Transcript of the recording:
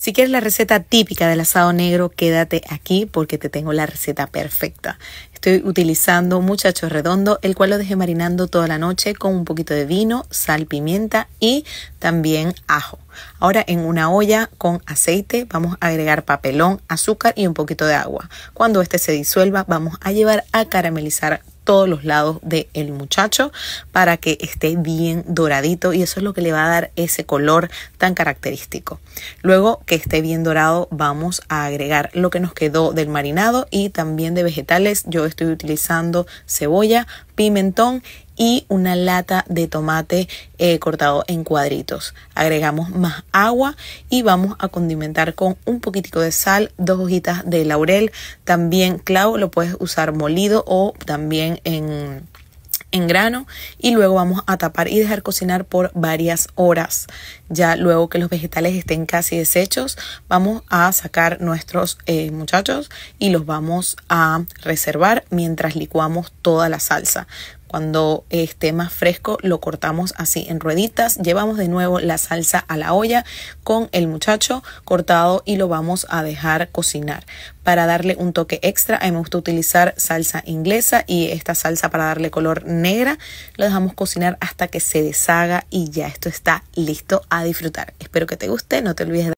Si quieres la receta típica del asado negro, quédate aquí porque te tengo la receta perfecta. Estoy utilizando muchacho redondo, el cual lo dejé marinando toda la noche con un poquito de vino, sal, pimienta y también ajo. Ahora en una olla con aceite vamos a agregar papelón, azúcar y un poquito de agua. Cuando este se disuelva vamos a llevar a caramelizar todos los lados del muchacho para que esté bien doradito y eso es lo que le va a dar ese color tan característico. Luego que esté bien dorado vamos a agregar lo que nos quedó del marinado y también de vegetales. Yo estoy utilizando cebolla, pimentón y una lata de tomate eh, cortado en cuadritos. Agregamos más agua y vamos a condimentar con un poquitico de sal, dos hojitas de laurel, también clavo lo puedes usar molido o también en en grano y luego vamos a tapar y dejar cocinar por varias horas. Ya luego que los vegetales estén casi deshechos, vamos a sacar nuestros eh, muchachos y los vamos a reservar mientras licuamos toda la salsa. Cuando esté más fresco lo cortamos así en rueditas. Llevamos de nuevo la salsa a la olla con el muchacho cortado y lo vamos a dejar cocinar. Para darle un toque extra, a mí me gusta utilizar salsa inglesa y esta salsa para darle color negra. Lo dejamos cocinar hasta que se deshaga y ya esto está listo a disfrutar. Espero que te guste, no te olvides de